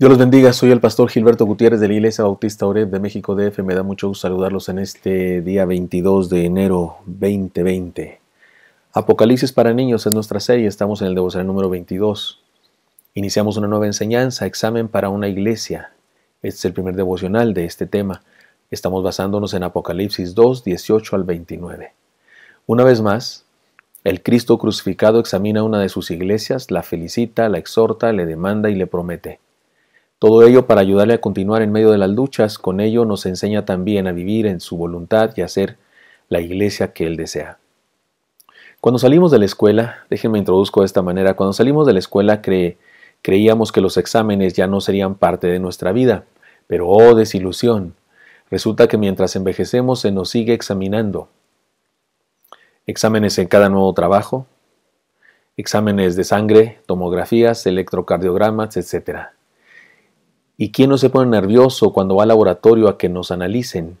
Dios los bendiga, soy el pastor Gilberto Gutiérrez de la Iglesia Bautista Oreb de México DF. Me da mucho gusto saludarlos en este día 22 de enero 2020. Apocalipsis para niños es nuestra serie, estamos en el devocional número 22. Iniciamos una nueva enseñanza, examen para una iglesia. Este es el primer devocional de este tema. Estamos basándonos en Apocalipsis 2, 18 al 29. Una vez más, el Cristo crucificado examina una de sus iglesias, la felicita, la exhorta, le demanda y le promete. Todo ello para ayudarle a continuar en medio de las luchas, con ello nos enseña también a vivir en su voluntad y a ser la iglesia que Él desea. Cuando salimos de la escuela, déjenme introduzco de esta manera, cuando salimos de la escuela creíamos que los exámenes ya no serían parte de nuestra vida, pero oh desilusión, resulta que mientras envejecemos se nos sigue examinando. Exámenes en cada nuevo trabajo, exámenes de sangre, tomografías, electrocardiogramas, etcétera. ¿Y quién no se pone nervioso cuando va al laboratorio a que nos analicen?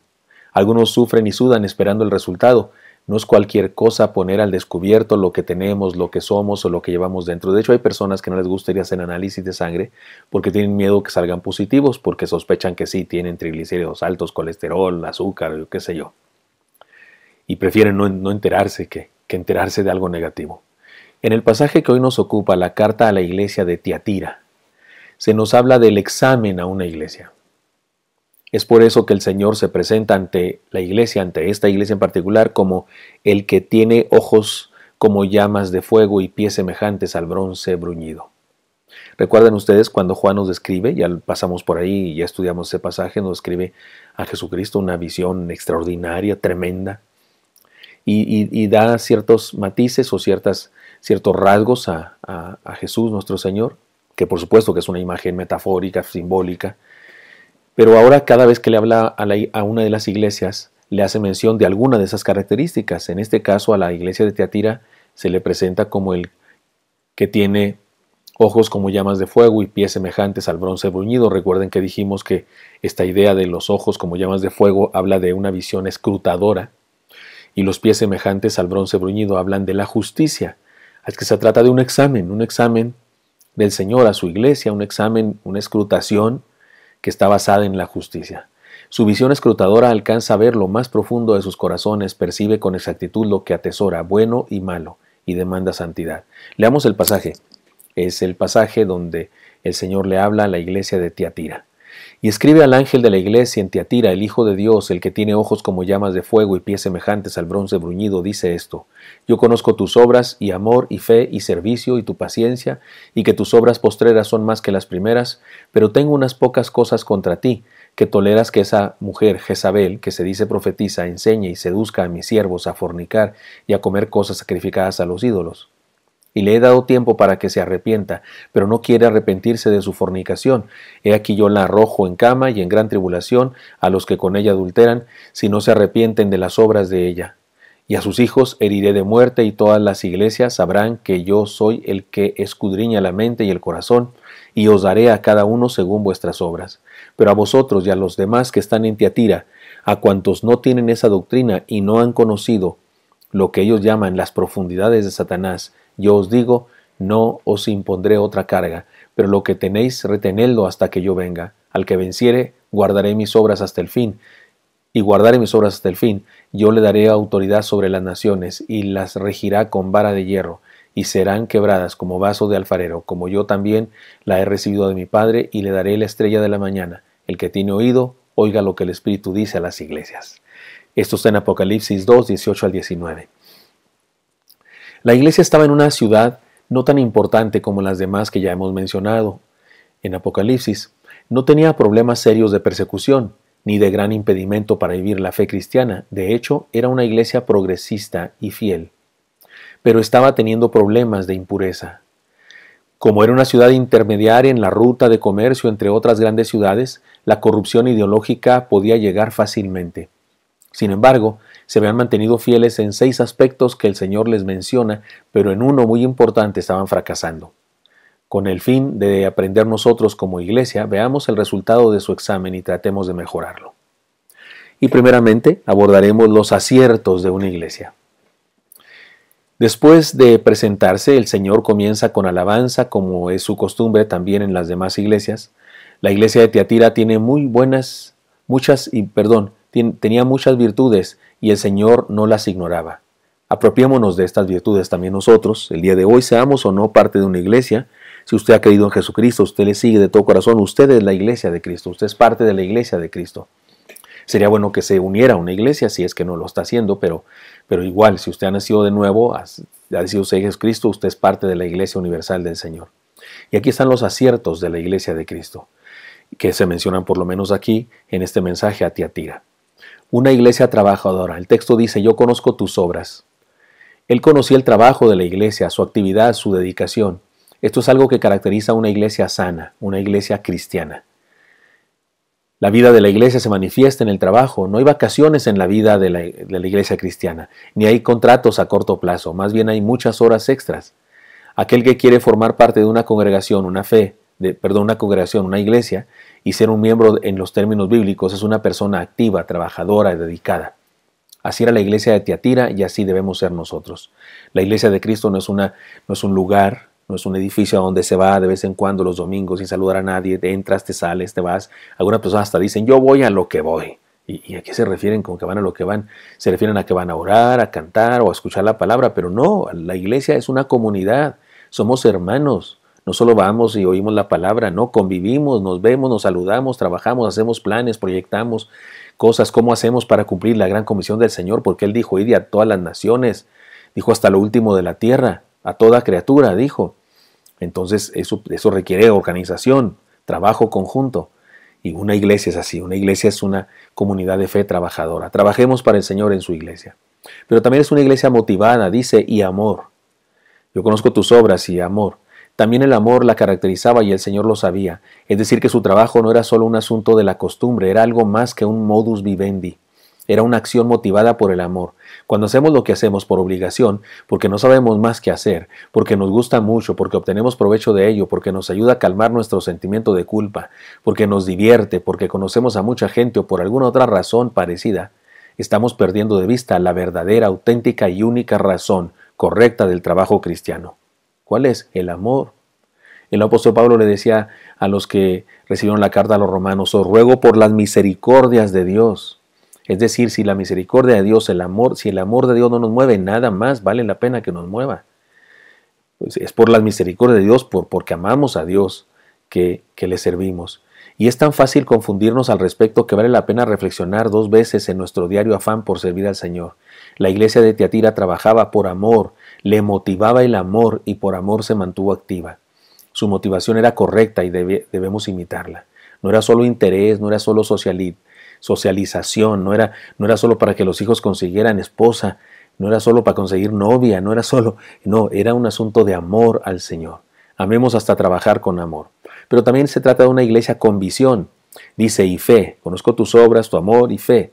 Algunos sufren y sudan esperando el resultado. No es cualquier cosa poner al descubierto lo que tenemos, lo que somos o lo que llevamos dentro. De hecho, hay personas que no les gustaría hacer análisis de sangre porque tienen miedo que salgan positivos, porque sospechan que sí tienen triglicéridos altos, colesterol, azúcar, o qué sé yo. Y prefieren no, enterarse que, que enterarse de algo negativo. En el pasaje que hoy nos ocupa, la carta a la iglesia de Tiatira, se nos habla del examen a una iglesia. Es por eso que el Señor se presenta ante la iglesia, ante esta iglesia en particular, como el que tiene ojos como llamas de fuego y pies semejantes al bronce bruñido. Recuerden ustedes cuando Juan nos describe, ya pasamos por ahí y ya estudiamos ese pasaje, nos describe a Jesucristo una visión extraordinaria, tremenda, y, da ciertos matices o ciertos rasgos a Jesús nuestro Señor que por supuesto que es una imagen metafórica, simbólica, pero ahora cada vez que le habla a, una de las iglesias, le hace mención de alguna de esas características. En este caso, a la iglesia de Teatira se le presenta como el que tiene ojos como llamas de fuego y pies semejantes al bronce bruñido. Recuerden que dijimos que esta idea de los ojos como llamas de fuego habla de una visión escrutadora y los pies semejantes al bronce bruñido hablan de la justicia. Es que se trata de un examen, un examen del Señor a su iglesia, un examen, una escrutación que está basada en la justicia. Su visión escrutadora alcanza a ver lo más profundo de sus corazones, percibe con exactitud lo que atesora, bueno y malo, y demanda santidad. Leamos el pasaje. Es el pasaje donde el Señor le habla a la iglesia de Tiatira. Y escribe al ángel de la iglesia en Tiatira, el Hijo de Dios, el que tiene ojos como llamas de fuego y pies semejantes al bronce bruñido, dice esto, Yo conozco tus obras y amor y fe y servicio y tu paciencia, y que tus obras postreras son más que las primeras, pero tengo unas pocas cosas contra ti, que toleras que esa mujer, Jezabel, que se dice profetiza, enseñe y seduzca a mis siervos a fornicar y a comer cosas sacrificadas a los ídolos y le he dado tiempo para que se arrepienta, pero no quiere arrepentirse de su fornicación. He aquí yo la arrojo en cama y en gran tribulación a los que con ella adulteran, si no se arrepienten de las obras de ella. Y a sus hijos heriré de muerte y todas las iglesias sabrán que yo soy el que escudriña la mente y el corazón, y os daré a cada uno según vuestras obras. Pero a vosotros y a los demás que están en Tiatira, a cuantos no tienen esa doctrina y no han conocido lo que ellos llaman las profundidades de Satanás, yo os digo, no os impondré otra carga, pero lo que tenéis retenedlo hasta que yo venga. Al que venciere, guardaré mis obras hasta el fin. Y guardaré mis obras hasta el fin. Yo le daré autoridad sobre las naciones, y las regirá con vara de hierro, y serán quebradas como vaso de alfarero, como yo también la he recibido de mi Padre, y le daré la estrella de la mañana. El que tiene oído, oiga lo que el Espíritu dice a las iglesias. Esto está en Apocalipsis 2, 18 al 19. La iglesia estaba en una ciudad no tan importante como las demás que ya hemos mencionado en Apocalipsis. No tenía problemas serios de persecución, ni de gran impedimento para vivir la fe cristiana. De hecho, era una iglesia progresista y fiel. Pero estaba teniendo problemas de impureza. Como era una ciudad intermediaria en la ruta de comercio entre otras grandes ciudades, la corrupción ideológica podía llegar fácilmente. Sin embargo, se habían mantenido fieles en seis aspectos que el Señor les menciona, pero en uno muy importante estaban fracasando. Con el fin de aprender nosotros como iglesia, veamos el resultado de su examen y tratemos de mejorarlo. Y primeramente abordaremos los aciertos de una iglesia. Después de presentarse, el Señor comienza con alabanza, como es su costumbre también en las demás iglesias. La iglesia de Tiatira tiene muy buenas, muchas, y perdón, tenía muchas virtudes y el Señor no las ignoraba. Apropiémonos de estas virtudes también nosotros, el día de hoy, seamos o no parte de una iglesia. Si usted ha creído en Jesucristo, usted le sigue de todo corazón, usted es la iglesia de Cristo, usted es parte de la iglesia de Cristo. Sería bueno que se uniera a una iglesia si es que no lo está haciendo, pero, pero igual, si usted ha nacido de nuevo, ha, decidido usted Jesucristo, usted es parte de la iglesia universal del Señor. Y aquí están los aciertos de la iglesia de Cristo, que se mencionan por lo menos aquí en este mensaje a Tiatira una iglesia trabajadora. El texto dice, yo conozco tus obras. Él conocía el trabajo de la iglesia, su actividad, su dedicación. Esto es algo que caracteriza a una iglesia sana, una iglesia cristiana. La vida de la iglesia se manifiesta en el trabajo, no hay vacaciones en la vida de la, de la, iglesia cristiana, ni hay contratos a corto plazo, más bien hay muchas horas extras. Aquel que quiere formar parte de una congregación, una fe, perdón, una congregación, una iglesia, y ser un miembro en los términos bíblicos es una persona activa, trabajadora, dedicada. Así era la iglesia de Tiatira y así debemos ser nosotros. La iglesia de Cristo no es, una, no es un lugar, no es un edificio donde se va de vez en cuando los domingos sin saludar a nadie, te entras, te sales, te vas. Algunas personas hasta dicen, yo voy a lo que voy. ¿Y, ¿Y a qué se refieren con que van a lo que van? Se refieren a que van a orar, a cantar o a escuchar la palabra, pero no, la iglesia es una comunidad, somos hermanos, no solo vamos y oímos la palabra, no, convivimos, nos vemos, nos saludamos, trabajamos, hacemos planes, proyectamos cosas, cómo hacemos para cumplir la gran comisión del Señor, porque Él dijo, id a todas las naciones, dijo hasta lo último de la tierra, a toda criatura, dijo. Entonces eso requiere organización, trabajo conjunto. Y una iglesia es así, una iglesia es una comunidad de fe trabajadora. Trabajemos para el Señor en su iglesia. Pero también es una iglesia motivada, dice, y amor. Yo conozco tus obras y amor. También el amor la caracterizaba y el Señor lo sabía, es decir, que su trabajo no era solo un asunto de la costumbre, era algo más que un modus vivendi, era una acción motivada por el amor. Cuando hacemos lo que hacemos por obligación, porque no sabemos más que hacer, porque nos gusta mucho, porque obtenemos provecho de ello, porque nos ayuda a calmar nuestro sentimiento de culpa, porque nos divierte, porque conocemos a mucha gente o por alguna otra razón parecida, estamos perdiendo de vista la verdadera, auténtica y única razón correcta del trabajo cristiano. ¿Cuál es? El amor. El apóstol Pablo le decía a los que recibieron la carta a los romanos, os oh, ruego por las misericordias de Dios. Es decir, si la misericordia de Dios, el amor, si el amor de Dios no nos mueve, nada más vale la pena que nos mueva. Pues, es por las misericordias de Dios, por, porque amamos a Dios que, que le servimos. Y es tan fácil confundirnos al respecto que vale la pena reflexionar dos veces en nuestro diario afán por servir al Señor. La iglesia de Tiatira trabajaba por amor, le motivaba el amor y por amor se mantuvo activa. Su motivación era correcta y debemos imitarla. No era solo interés, no era solo socialización, no era, no era solo para que los hijos consiguieran esposa, no era solo para conseguir novia, no era solo, no, era un asunto de amor al Señor. Amemos hasta trabajar con amor. Pero también se trata de una iglesia con visión. Dice, y fe, conozco tus obras, tu amor y fe.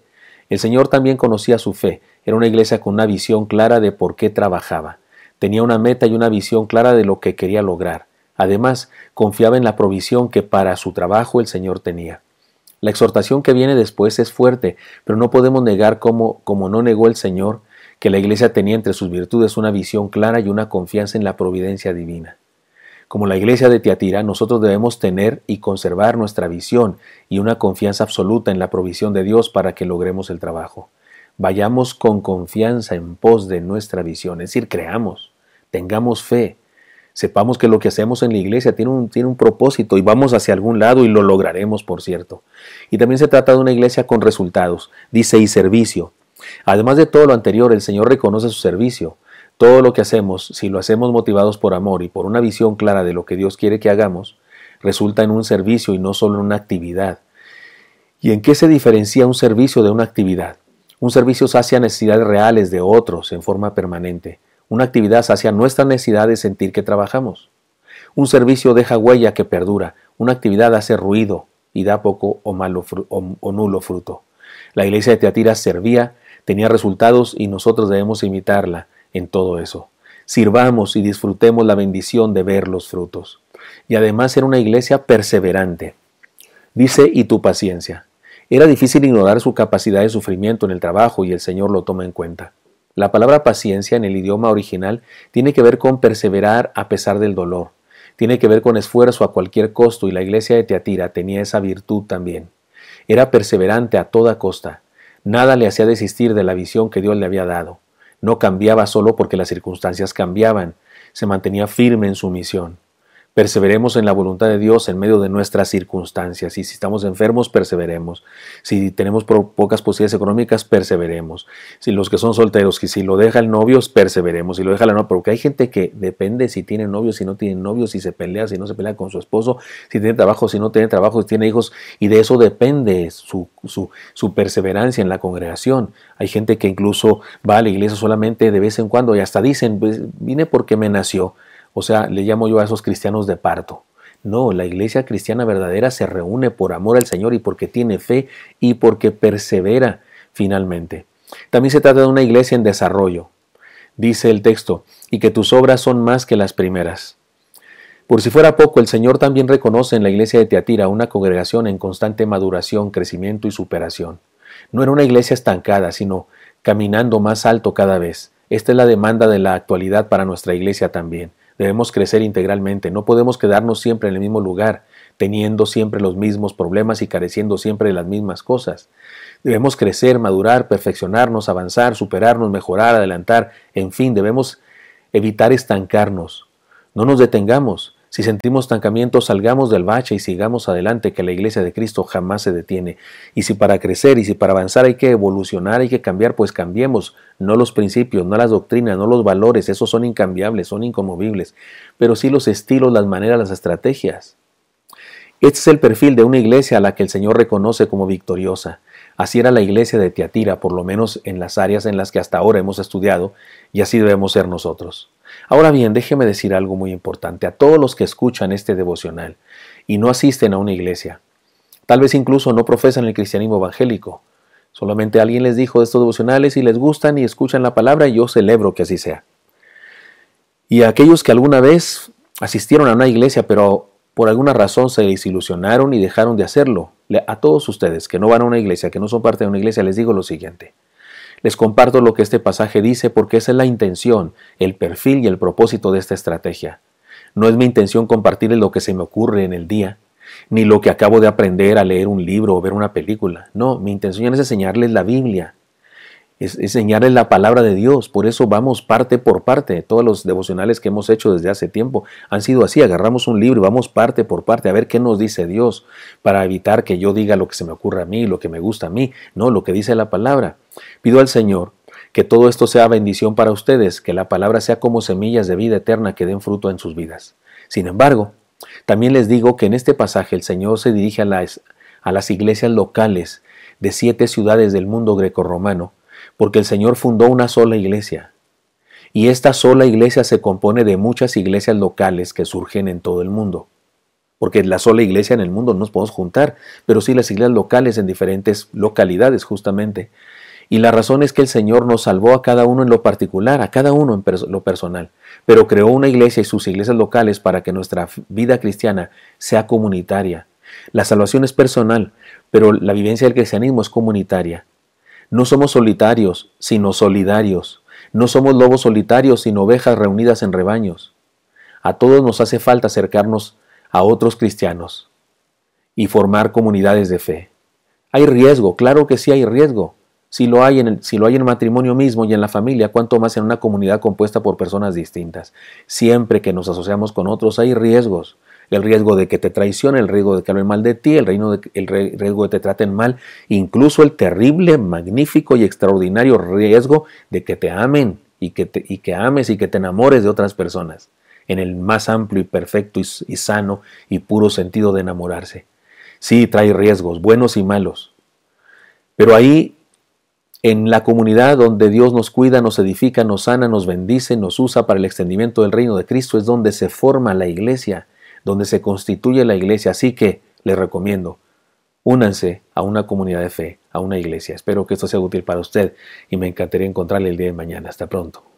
El Señor también conocía su fe. Era una iglesia con una visión clara de por qué trabajaba. Tenía una meta y una visión clara de lo que quería lograr. Además, confiaba en la provisión que para su trabajo el Señor tenía. La exhortación que viene después es fuerte, pero no podemos negar como, como no negó el Señor, que la iglesia tenía entre sus virtudes una visión clara y una confianza en la providencia divina. Como la iglesia de Tiatira, nosotros debemos tener y conservar nuestra visión y una confianza absoluta en la provisión de Dios para que logremos el trabajo. Vayamos con confianza en pos de nuestra visión, es decir, creamos, tengamos fe, sepamos que lo que hacemos en la iglesia tiene un, tiene un propósito y vamos hacia algún lado y lo lograremos, por cierto. Y también se trata de una iglesia con resultados, dice, y servicio. Además de todo lo anterior, el Señor reconoce su servicio. Todo lo que hacemos, si lo hacemos motivados por amor y por una visión clara de lo que Dios quiere que hagamos, resulta en un servicio y no solo en una actividad. ¿Y en qué se diferencia un servicio de una actividad? Un servicio sacia necesidades reales de otros en forma permanente. Una actividad sacia nuestra necesidad de sentir que trabajamos. Un servicio deja huella que perdura. Una actividad hace ruido y da poco o, o nulo fruto. La iglesia de Teatira servía, tenía resultados y nosotros debemos imitarla en todo eso. Sirvamos y disfrutemos la bendición de ver los frutos. Y además era una iglesia perseverante. Dice, y tu paciencia. Era difícil ignorar su capacidad de sufrimiento en el trabajo y el Señor lo toma en cuenta. La palabra paciencia en el idioma original tiene que ver con perseverar a pesar del dolor, tiene que ver con esfuerzo a cualquier costo y la iglesia de Teatira tenía esa virtud también. Era perseverante a toda costa, nada le hacía desistir de la visión que Dios le había dado. No cambiaba solo porque las circunstancias cambiaban, se mantenía firme en su misión. Perseveremos en la voluntad de Dios en medio de nuestras circunstancias. Y si estamos enfermos, perseveremos. Si tenemos pocas posibilidades económicas, perseveremos. Si los que son solteros, que si lo deja el novio, perseveremos. Si lo deja la novia, porque hay gente que depende si tiene novios si no tiene novios si se pelea, si no se pelea con su esposo, si tiene trabajo, si no tiene trabajo, si tiene hijos. Y de eso depende su, perseverancia en la congregación. Hay gente que incluso va a la iglesia solamente de vez en cuando y hasta dicen, pues, vine porque me nació. O sea, le llamo yo a esos cristianos de parto. No, la iglesia cristiana verdadera se reúne por amor al Señor y porque tiene fe y porque persevera finalmente. También se trata de una iglesia en desarrollo. Dice el texto, y que tus obras son más que las primeras. Por si fuera poco, el Señor también reconoce en la iglesia de Teatira una congregación en constante maduración, crecimiento y superación. No era una iglesia estancada, sino caminando más alto cada vez. Esta es la demanda de la actualidad para nuestra iglesia también. Debemos crecer integralmente, no podemos quedarnos siempre en el mismo lugar, teniendo siempre los mismos problemas y careciendo siempre de las mismas cosas. Debemos crecer, madurar, perfeccionarnos, avanzar, superarnos, mejorar, adelantar, en fin, debemos evitar estancarnos. No nos detengamos, si sentimos estancamiento, salgamos del bache y sigamos adelante, que la iglesia de Cristo jamás se detiene. Y si para crecer y si para avanzar hay que evolucionar, hay que cambiar, pues cambiemos. No los principios, no las doctrinas, no los valores, esos son incambiables, son inconmovibles, pero sí los estilos, las maneras, las estrategias. Este es el perfil de una iglesia a la que el Señor reconoce como victoriosa. Así era la iglesia de Tiatira, por lo menos en las áreas en las que hasta ahora hemos estudiado, y así debemos ser nosotros. Ahora bien, déjeme decir algo muy importante a todos los que escuchan este devocional y no asisten a una iglesia. Tal vez incluso no profesan el cristianismo evangélico. Solamente alguien les dijo de estos devocionales y les gustan y escuchan la palabra yo celebro que así sea. Y a aquellos que alguna vez asistieron a una iglesia pero por alguna razón se desilusionaron y dejaron de hacerlo, a todos ustedes que no van a una iglesia, que no son parte de una iglesia, les digo lo siguiente. Les comparto lo que este pasaje dice porque esa es la intención, el perfil y el propósito de esta estrategia. No es mi intención compartirles lo que se me ocurre en el día, ni lo que acabo de aprender a leer un libro o ver una película. No, mi intención es enseñarles la Biblia, es, enseñarles la palabra de Dios. Por eso vamos parte por parte. Todos los devocionales que hemos hecho desde hace tiempo han sido así. Agarramos un libro y vamos parte por parte a ver qué nos dice Dios para evitar que yo diga lo que se me ocurre a mí, lo que me gusta a mí. No, lo que dice la palabra. Pido al Señor que todo esto sea bendición para ustedes, que la palabra sea como semillas de vida eterna que den fruto en sus vidas. Sin embargo, también les digo que en este pasaje el Señor se dirige a las, a las iglesias locales de siete ciudades del mundo grecorromano porque el Señor fundó una sola iglesia. Y esta sola iglesia se compone de muchas iglesias locales que surgen en todo el mundo. Porque la sola iglesia en el mundo no nos podemos juntar, pero sí las iglesias locales en diferentes localidades justamente. Y la razón es que el Señor nos salvó a cada uno en lo particular, a cada uno en lo personal, pero creó una iglesia y sus iglesias locales para que nuestra vida cristiana sea comunitaria. La salvación es personal, pero la vivencia del cristianismo es comunitaria. No somos solitarios, sino solidarios. No somos lobos solitarios, sino ovejas reunidas en rebaños. A todos nos hace falta acercarnos a otros cristianos y formar comunidades de fe. Hay riesgo, claro que sí hay riesgo. Si lo, hay en el, si lo hay en el matrimonio mismo y en la familia, ¿cuánto más en una comunidad compuesta por personas distintas. Siempre que nos asociamos con otros hay riesgos el riesgo de que te traicionen, el riesgo de que hablen mal de ti, el, reino el riesgo de que te traten mal, incluso el terrible, magnífico y extraordinario riesgo de que te amen y que, y que ames y que te enamores de otras personas, en el más amplio y perfecto y sano y puro sentido de enamorarse. Sí, trae riesgos, buenos y malos. Pero ahí, en la comunidad donde Dios nos cuida, nos edifica, nos sana, nos bendice, nos usa para el extendimiento del reino de Cristo, es donde se forma la iglesia donde se constituye la iglesia. Así que les recomiendo, únanse a una comunidad de fe, a una iglesia. Espero que esto sea útil para usted y me encantaría encontrarle el día de mañana. Hasta pronto.